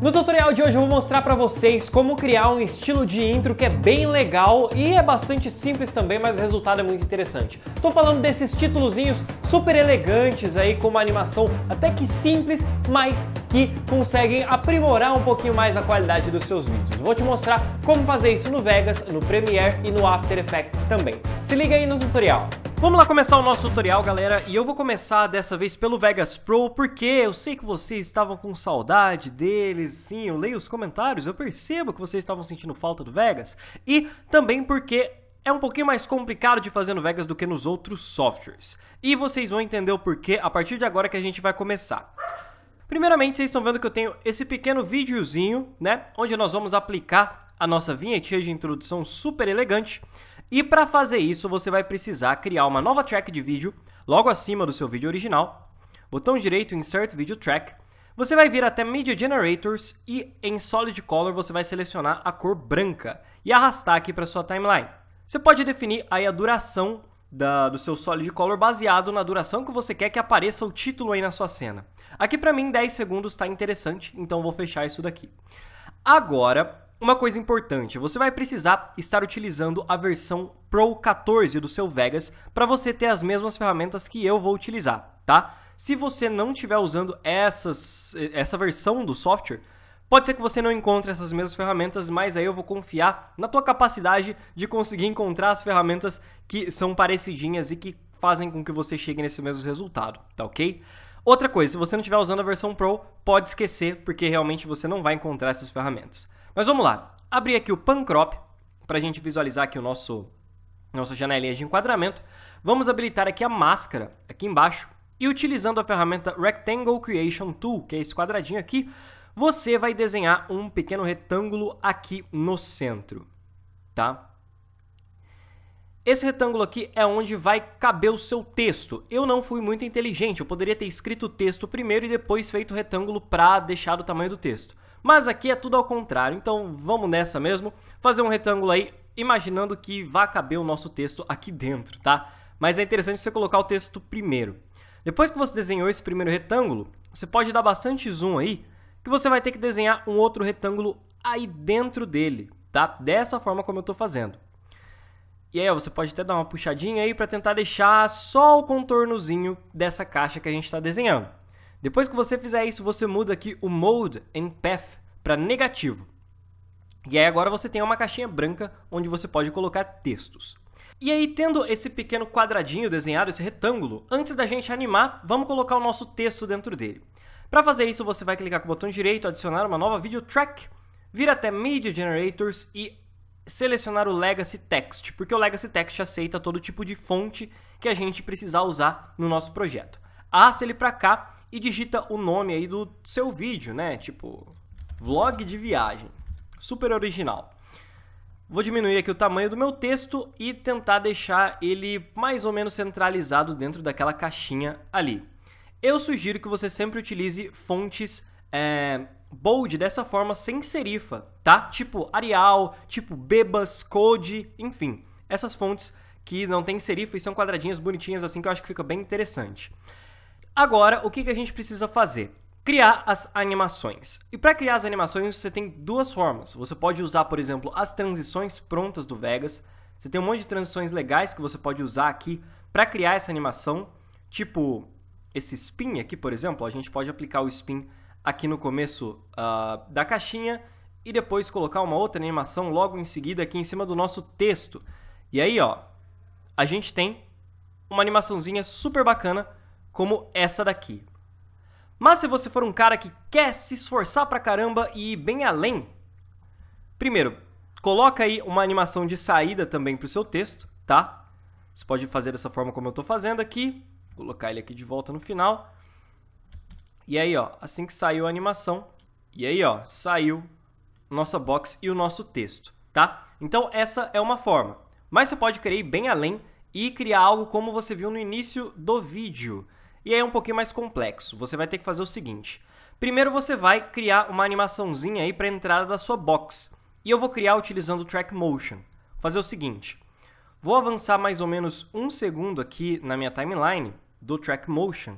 No tutorial de hoje eu vou mostrar para vocês como criar um estilo de intro que é bem legal e é bastante simples também, mas o resultado é muito interessante. Estou falando desses títulozinhos super elegantes aí com uma animação até que simples, mas que conseguem aprimorar um pouquinho mais a qualidade dos seus vídeos. Vou te mostrar como fazer isso no Vegas, no Premiere e no After Effects também. Se liga aí no tutorial. Vamos lá começar o nosso tutorial, galera, e eu vou começar dessa vez pelo Vegas Pro, porque eu sei que vocês estavam com saudade deles, sim, eu leio os comentários, eu percebo que vocês estavam sentindo falta do Vegas, e também porque é um pouquinho mais complicado de fazer no Vegas do que nos outros softwares. E vocês vão entender o porquê a partir de agora que a gente vai começar. Primeiramente, vocês estão vendo que eu tenho esse pequeno videozinho, né? Onde nós vamos aplicar a nossa vinhetinha de introdução super elegante. E para fazer isso, você vai precisar criar uma nova track de vídeo logo acima do seu vídeo original. Botão direito, Insert Video Track. Você vai vir até Media Generators e em Solid Color você vai selecionar a cor branca e arrastar aqui para sua timeline. Você pode definir aí a duração da, do seu solid color baseado na duração que você quer que apareça o título aí na sua cena. Aqui para mim 10 segundos está interessante, então vou fechar isso daqui. Agora, uma coisa importante, você vai precisar estar utilizando a versão Pro 14 do seu Vegas para você ter as mesmas ferramentas que eu vou utilizar, tá? Se você não estiver usando essas, essa versão do software, Pode ser que você não encontre essas mesmas ferramentas, mas aí eu vou confiar na tua capacidade de conseguir encontrar as ferramentas que são parecidinhas e que fazem com que você chegue nesse mesmo resultado, tá ok? Outra coisa, se você não estiver usando a versão Pro, pode esquecer, porque realmente você não vai encontrar essas ferramentas. Mas vamos lá, abri aqui o Pancrop, para a gente visualizar aqui o nosso, nossa janelinha de enquadramento. Vamos habilitar aqui a máscara, aqui embaixo, e utilizando a ferramenta Rectangle Creation Tool, que é esse quadradinho aqui, você vai desenhar um pequeno retângulo aqui no centro, tá? Esse retângulo aqui é onde vai caber o seu texto. Eu não fui muito inteligente, eu poderia ter escrito o texto primeiro e depois feito o retângulo para deixar o tamanho do texto. Mas aqui é tudo ao contrário, então vamos nessa mesmo, fazer um retângulo aí, imaginando que vai caber o nosso texto aqui dentro, tá? Mas é interessante você colocar o texto primeiro. Depois que você desenhou esse primeiro retângulo, você pode dar bastante zoom aí que você vai ter que desenhar um outro retângulo aí dentro dele, tá? Dessa forma como eu estou fazendo. E aí ó, você pode até dar uma puxadinha aí para tentar deixar só o contornozinho dessa caixa que a gente está desenhando. Depois que você fizer isso, você muda aqui o Mode and Path para negativo. E aí agora você tem uma caixinha branca onde você pode colocar textos. E aí, tendo esse pequeno quadradinho desenhado, esse retângulo, antes da gente animar, vamos colocar o nosso texto dentro dele. Para fazer isso, você vai clicar com o botão direito, adicionar uma nova video track, vir até Media Generators e selecionar o Legacy Text, porque o Legacy Text aceita todo tipo de fonte que a gente precisar usar no nosso projeto. Arrasta ele para cá e digita o nome aí do seu vídeo, né? Tipo, vlog de viagem. Super original. Vou diminuir aqui o tamanho do meu texto e tentar deixar ele mais ou menos centralizado dentro daquela caixinha ali. Eu sugiro que você sempre utilize fontes é, bold dessa forma sem serifa, tá? Tipo Arial, tipo Bebas, Code, enfim. Essas fontes que não tem serifa e são quadradinhas bonitinhas assim que eu acho que fica bem interessante. Agora, o que, que a gente precisa fazer? Criar as animações. E para criar as animações, você tem duas formas. Você pode usar, por exemplo, as transições prontas do Vegas. Você tem um monte de transições legais que você pode usar aqui para criar essa animação, tipo esse spin aqui, por exemplo, a gente pode aplicar o spin aqui no começo uh, da caixinha e depois colocar uma outra animação logo em seguida aqui em cima do nosso texto. E aí, ó, a gente tem uma animaçãozinha super bacana como essa daqui. Mas se você for um cara que quer se esforçar pra caramba e ir bem além, primeiro, coloca aí uma animação de saída também pro seu texto, tá? Você pode fazer dessa forma como eu estou fazendo aqui, colocar ele aqui de volta no final. E aí, ó, assim que saiu a animação, e aí, ó, saiu nossa box e o nosso texto, tá? Então essa é uma forma. Mas você pode querer ir bem além e criar algo como você viu no início do vídeo. E aí é um pouquinho mais complexo. Você vai ter que fazer o seguinte. Primeiro você vai criar uma animaçãozinha aí para a entrada da sua box. E eu vou criar utilizando o Track Motion. Vou fazer o seguinte. Vou avançar mais ou menos um segundo aqui na minha timeline do track motion.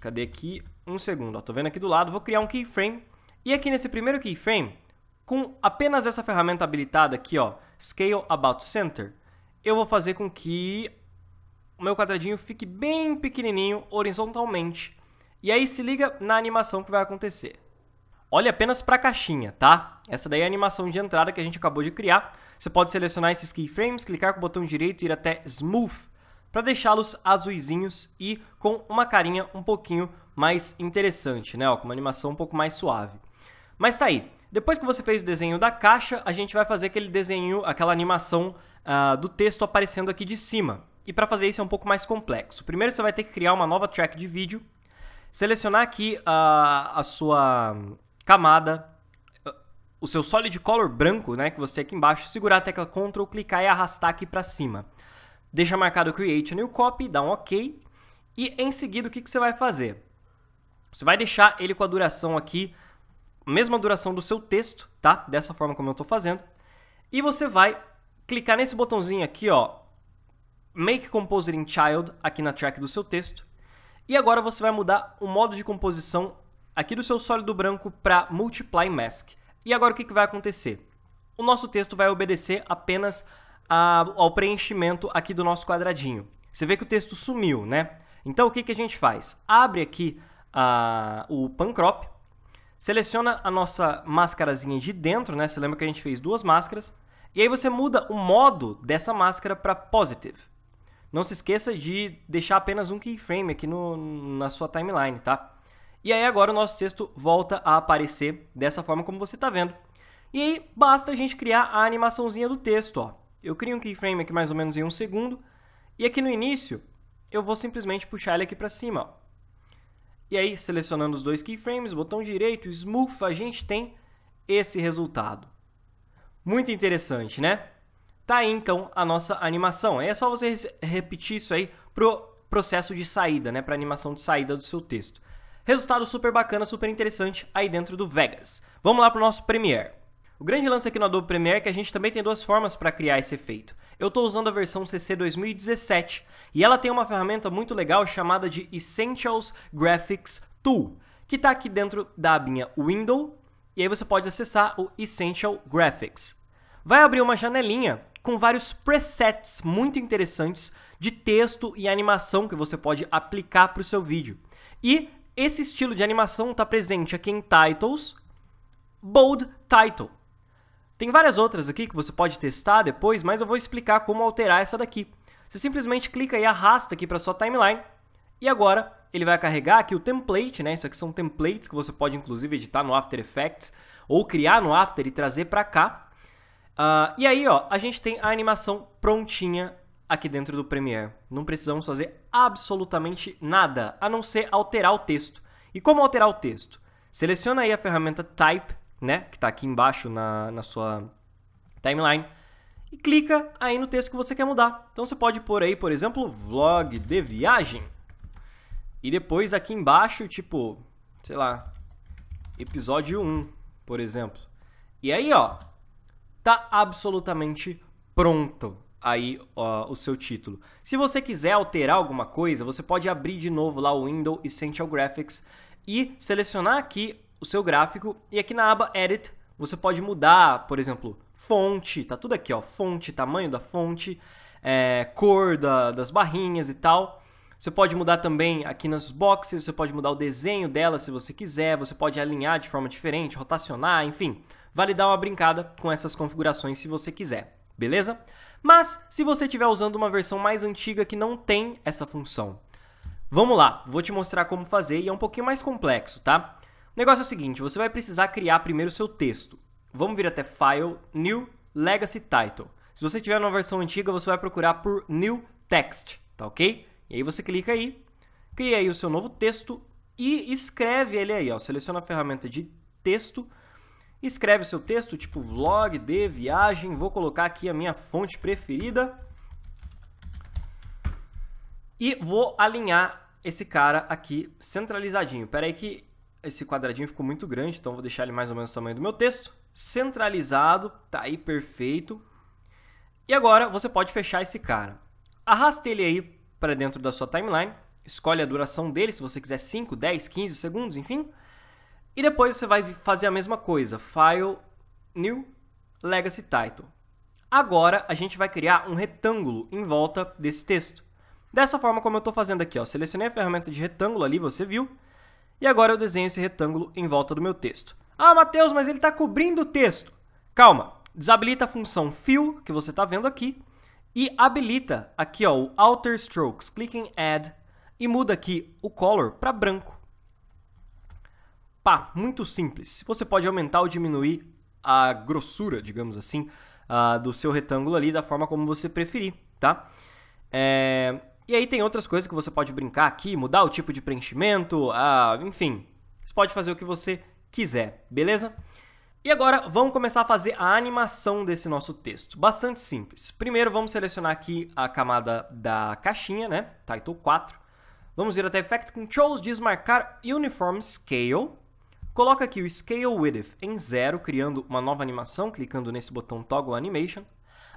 Cadê aqui? Um segundo, ó, tô vendo aqui do lado, vou criar um keyframe. E aqui nesse primeiro keyframe, com apenas essa ferramenta habilitada aqui, ó, Scale About Center, eu vou fazer com que o meu quadradinho fique bem pequenininho horizontalmente. E aí se liga na animação que vai acontecer. Olhe apenas para a caixinha, tá? Essa daí é a animação de entrada que a gente acabou de criar. Você pode selecionar esses keyframes, clicar com o botão direito e ir até Smooth para deixá-los azuizinhos e com uma carinha um pouquinho mais interessante, né? Ó, com uma animação um pouco mais suave. Mas tá aí. Depois que você fez o desenho da caixa, a gente vai fazer aquele desenho, aquela animação uh, do texto aparecendo aqui de cima. E para fazer isso é um pouco mais complexo. Primeiro você vai ter que criar uma nova track de vídeo, selecionar aqui a, ah, a sua camada, o seu solid color branco, né, que você tem aqui embaixo, segurar a tecla Ctrl, clicar e arrastar aqui para cima deixa marcado Create, a New o copy, dá um ok. E em seguida, o que, que você vai fazer? Você vai deixar ele com a duração aqui, mesma duração do seu texto, tá? Dessa forma como eu estou fazendo. E você vai clicar nesse botãozinho aqui, ó, Make Compositing Child, aqui na track do seu texto. E agora você vai mudar o modo de composição aqui do seu sólido branco para Multiply Mask. E agora o que, que vai acontecer? O nosso texto vai obedecer apenas a, ao preenchimento aqui do nosso quadradinho. Você vê que o texto sumiu, né? Então, o que, que a gente faz? Abre aqui a, o pancrop, seleciona a nossa máscarazinha de dentro, né? Você lembra que a gente fez duas máscaras. E aí você muda o modo dessa máscara para positive. Não se esqueça de deixar apenas um keyframe aqui no, na sua timeline, tá? E aí agora o nosso texto volta a aparecer dessa forma como você está vendo. E aí basta a gente criar a animaçãozinha do texto, ó. Eu crio um keyframe aqui mais ou menos em um segundo, e aqui no início eu vou simplesmente puxar ele aqui para cima. Ó. E aí, selecionando os dois keyframes, botão direito, smooth, a gente tem esse resultado. Muito interessante, né? Tá aí então a nossa animação. Aí é só você repetir isso aí pro processo de saída, né, para animação de saída do seu texto. Resultado super bacana, super interessante aí dentro do Vegas. Vamos lá pro nosso Premiere. O grande lance aqui no Adobe Premiere é que a gente também tem duas formas para criar esse efeito. Eu estou usando a versão CC 2017 e ela tem uma ferramenta muito legal chamada de Essentials Graphics Tool, que está aqui dentro da abinha Window e aí você pode acessar o Essential Graphics. Vai abrir uma janelinha com vários presets muito interessantes de texto e animação que você pode aplicar para o seu vídeo. E esse estilo de animação está presente aqui em Titles, Bold Title. Tem várias outras aqui que você pode testar depois, mas eu vou explicar como alterar essa daqui. Você simplesmente clica e arrasta aqui para sua timeline. E agora ele vai carregar aqui o template, né? Isso aqui são templates que você pode inclusive editar no After Effects ou criar no After e trazer para cá. Uh, e aí, ó, a gente tem a animação prontinha aqui dentro do Premiere. Não precisamos fazer absolutamente nada, a não ser alterar o texto. E como alterar o texto? Seleciona aí a ferramenta Type né? Que está aqui embaixo na, na sua timeline. E clica aí no texto que você quer mudar. Então você pode pôr aí, por exemplo, vlog de viagem. E depois aqui embaixo, tipo, sei lá, episódio 1, por exemplo. E aí, ó, tá absolutamente pronto aí ó, o seu título. Se você quiser alterar alguma coisa, você pode abrir de novo lá o Window Essential Graphics e selecionar aqui o seu gráfico e aqui na aba Edit você pode mudar, por exemplo, fonte, tá tudo aqui, ó, fonte, tamanho da fonte, é, cor da, das barrinhas e tal. Você pode mudar também aqui nas boxes, você pode mudar o desenho dela se você quiser, você pode alinhar de forma diferente, rotacionar, enfim. Vale dar uma brincada com essas configurações se você quiser, beleza? Mas se você estiver usando uma versão mais antiga que não tem essa função, vamos lá, vou te mostrar como fazer e é um pouquinho mais complexo, tá? O negócio é o seguinte, você vai precisar criar primeiro seu texto. Vamos vir até File, New, Legacy Title. Se você tiver uma versão antiga, você vai procurar por New Text, tá ok? E aí você clica aí, cria aí o seu novo texto e escreve ele aí, ó. Seleciona a ferramenta de texto, escreve o seu texto, tipo vlog de viagem, vou colocar aqui a minha fonte preferida e vou alinhar esse cara aqui centralizadinho. Pera aí que esse quadradinho ficou muito grande, então vou deixar ele mais ou menos o tamanho do meu texto. Centralizado, tá aí perfeito. E agora você pode fechar esse cara. Arrasta ele aí para dentro da sua timeline, escolhe a duração dele, se você quiser 5, 10, 15 segundos, enfim. E depois você vai fazer a mesma coisa, File, New, Legacy Title. Agora a gente vai criar um retângulo em volta desse texto. Dessa forma como eu estou fazendo aqui, ó, selecionei a ferramenta de retângulo ali, você viu, e agora eu desenho esse retângulo em volta do meu texto. Ah, Matheus, mas ele está cobrindo o texto. Calma, desabilita a função fill, que você está vendo aqui, e habilita aqui ó, o Alter Strokes, clique em Add, e muda aqui o Color para branco. Pá, muito simples. Você pode aumentar ou diminuir a grossura, digamos assim, uh, do seu retângulo ali da forma como você preferir, tá? É... E aí tem outras coisas que você pode brincar aqui, mudar o tipo de preenchimento, ah, enfim. Você pode fazer o que você quiser, beleza? E agora vamos começar a fazer a animação desse nosso texto. Bastante simples. Primeiro vamos selecionar aqui a camada da caixinha, né? Title 4. Vamos ir até Effect Controls, desmarcar Uniform Scale. Coloca aqui o Scale Width em 0, criando uma nova animação, clicando nesse botão Toggle Animation.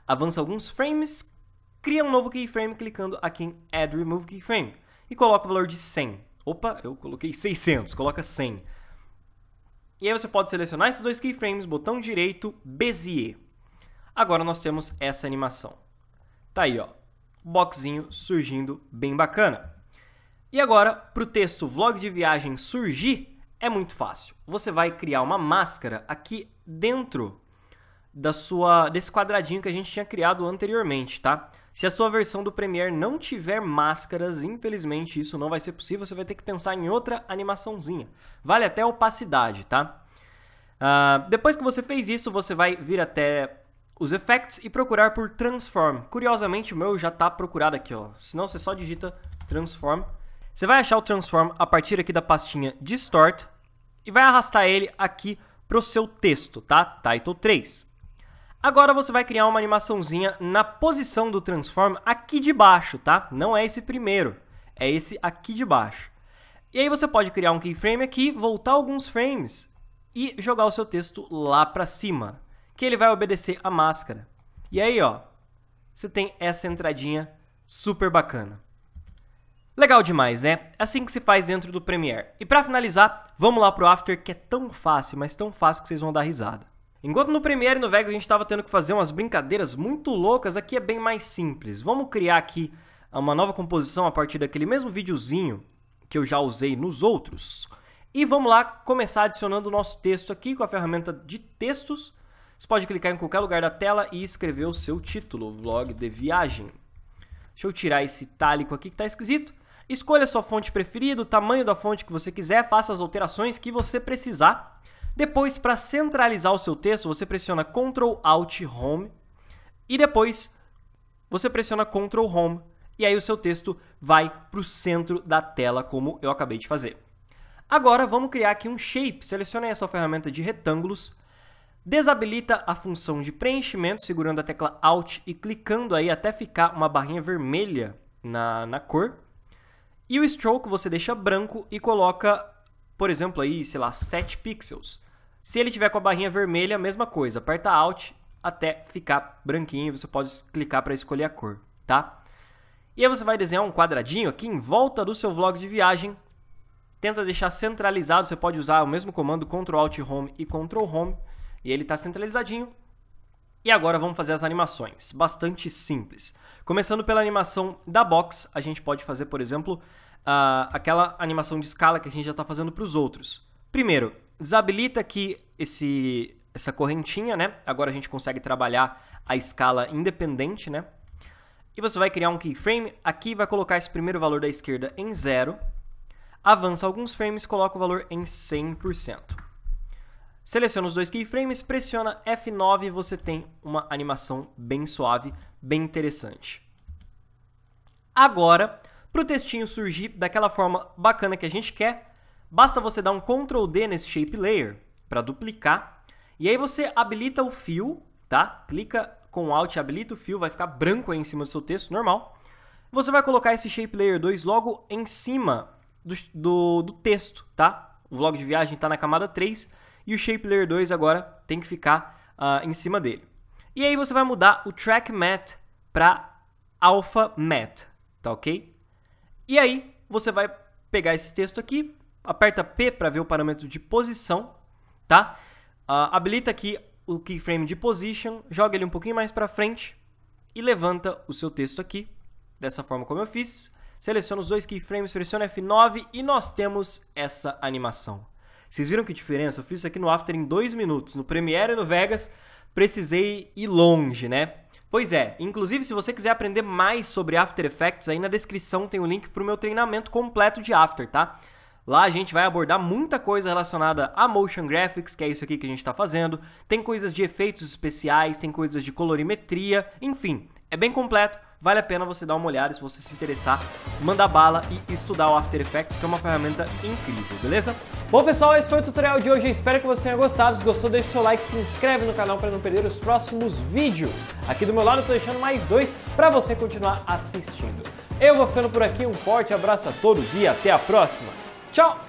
Avança alguns frames, Cria um novo keyframe clicando aqui em Add Remove Keyframe e coloca o valor de 100. Opa, eu coloquei 600, coloca 100. E aí você pode selecionar esses dois keyframes, botão direito, Bezier. Agora nós temos essa animação. Tá aí, ó. Boxinho surgindo bem bacana. E agora, para o texto vlog de viagem surgir, é muito fácil. Você vai criar uma máscara aqui dentro da sua desse quadradinho que a gente tinha criado anteriormente, tá? Se a sua versão do Premiere não tiver máscaras, infelizmente isso não vai ser possível, você vai ter que pensar em outra animaçãozinha. Vale até opacidade, tá? Uh, depois que você fez isso, você vai vir até os effects e procurar por transform. Curiosamente, o meu já está procurado aqui, ó. Senão você só digita transform. Você vai achar o transform a partir aqui da pastinha distort e vai arrastar ele aqui pro seu texto, tá? Title 3. Agora você vai criar uma animaçãozinha na posição do transform aqui de baixo, tá? Não é esse primeiro, é esse aqui de baixo. E aí você pode criar um keyframe aqui, voltar alguns frames e jogar o seu texto lá para cima, que ele vai obedecer a máscara. E aí, ó, você tem essa entradinha super bacana. Legal demais, né? Assim que se faz dentro do Premiere. E para finalizar, vamos lá pro After, que é tão fácil, mas tão fácil que vocês vão dar risada. Enquanto no Premiere e no Vegas a gente estava tendo que fazer umas brincadeiras muito loucas, aqui é bem mais simples. Vamos criar aqui uma nova composição a partir daquele mesmo videozinho que eu já usei nos outros. E vamos lá começar adicionando o nosso texto aqui com a ferramenta de textos. Você pode clicar em qualquer lugar da tela e escrever o seu título, vlog de viagem. Deixa eu tirar esse itálico aqui que está esquisito. Escolha a sua fonte preferida, o tamanho da fonte que você quiser, faça as alterações que você precisar. Depois, para centralizar o seu texto, você pressiona Ctrl Alt Home e depois você pressiona Ctrl Home e aí o seu texto vai para o centro da tela, como eu acabei de fazer. Agora vamos criar aqui um shape. Selecione essa ferramenta de retângulos, desabilita a função de preenchimento, segurando a tecla Alt e clicando aí até ficar uma barrinha vermelha na, na cor. E o stroke você deixa branco e coloca, por exemplo, aí, sei lá, 7 pixels. Se ele tiver com a barrinha vermelha, a mesma coisa. Aperta Alt até ficar branquinho. Você pode clicar para escolher a cor, tá? E aí você vai desenhar um quadradinho aqui em volta do seu vlog de viagem. Tenta deixar centralizado. Você pode usar o mesmo comando Ctrl Alt Home e Ctrl Home. E ele está centralizadinho. E agora vamos fazer as animações, bastante simples. Começando pela animação da box, a gente pode fazer, por exemplo, uh, aquela animação de escala que a gente já está fazendo para os outros. Primeiro, Desabilita aqui esse, essa correntinha, né? Agora a gente consegue trabalhar a escala independente, né? E você vai criar um keyframe. Aqui vai colocar esse primeiro valor da esquerda em zero. Avança alguns frames, coloca o valor em 100%. Seleciona os dois keyframes, pressiona F9 e você tem uma animação bem suave, bem interessante. Agora, para o textinho surgir daquela forma bacana que a gente quer, Basta você dar um Ctrl D nesse Shape Layer para duplicar, e aí você habilita o fio, tá? Clica com Alt, habilita o fio, vai ficar branco aí em cima do seu texto, normal. Você vai colocar esse Shape Layer 2 logo em cima do, do, do texto, tá? O vlog de viagem está na camada 3 e o Shape Layer 2 agora tem que ficar uh, em cima dele. E aí você vai mudar o Track Mat para Alpha Mat, tá ok? E aí você vai pegar esse texto aqui, aperta P para ver o parâmetro de posição, tá? Uh, habilita aqui o keyframe de position, joga ele um pouquinho mais para frente e levanta o seu texto aqui, dessa forma como eu fiz. Seleciona os dois keyframes, pressiona F9 e nós temos essa animação. Vocês viram que diferença? Eu fiz isso aqui no After em dois minutos. No Premiere e no Vegas, precisei ir longe, né? Pois é, inclusive se você quiser aprender mais sobre After Effects, aí na descrição tem o link para o meu treinamento completo de After, tá? Lá a gente vai abordar muita coisa relacionada a motion graphics, que é isso aqui que a gente está fazendo. Tem coisas de efeitos especiais, tem coisas de colorimetria, enfim, é bem completo. Vale a pena você dar uma olhada se você se interessar, mandar bala e estudar o After Effects, que é uma ferramenta incrível, beleza? Bom pessoal, esse foi o tutorial de hoje, espero que você tenha gostado. Se gostou, deixe seu like, se inscreve no canal para não perder os próximos vídeos. Aqui do meu lado eu tô deixando mais dois para você continuar assistindo. Eu vou ficando por aqui, um forte abraço a todos e até a próxima! Ciao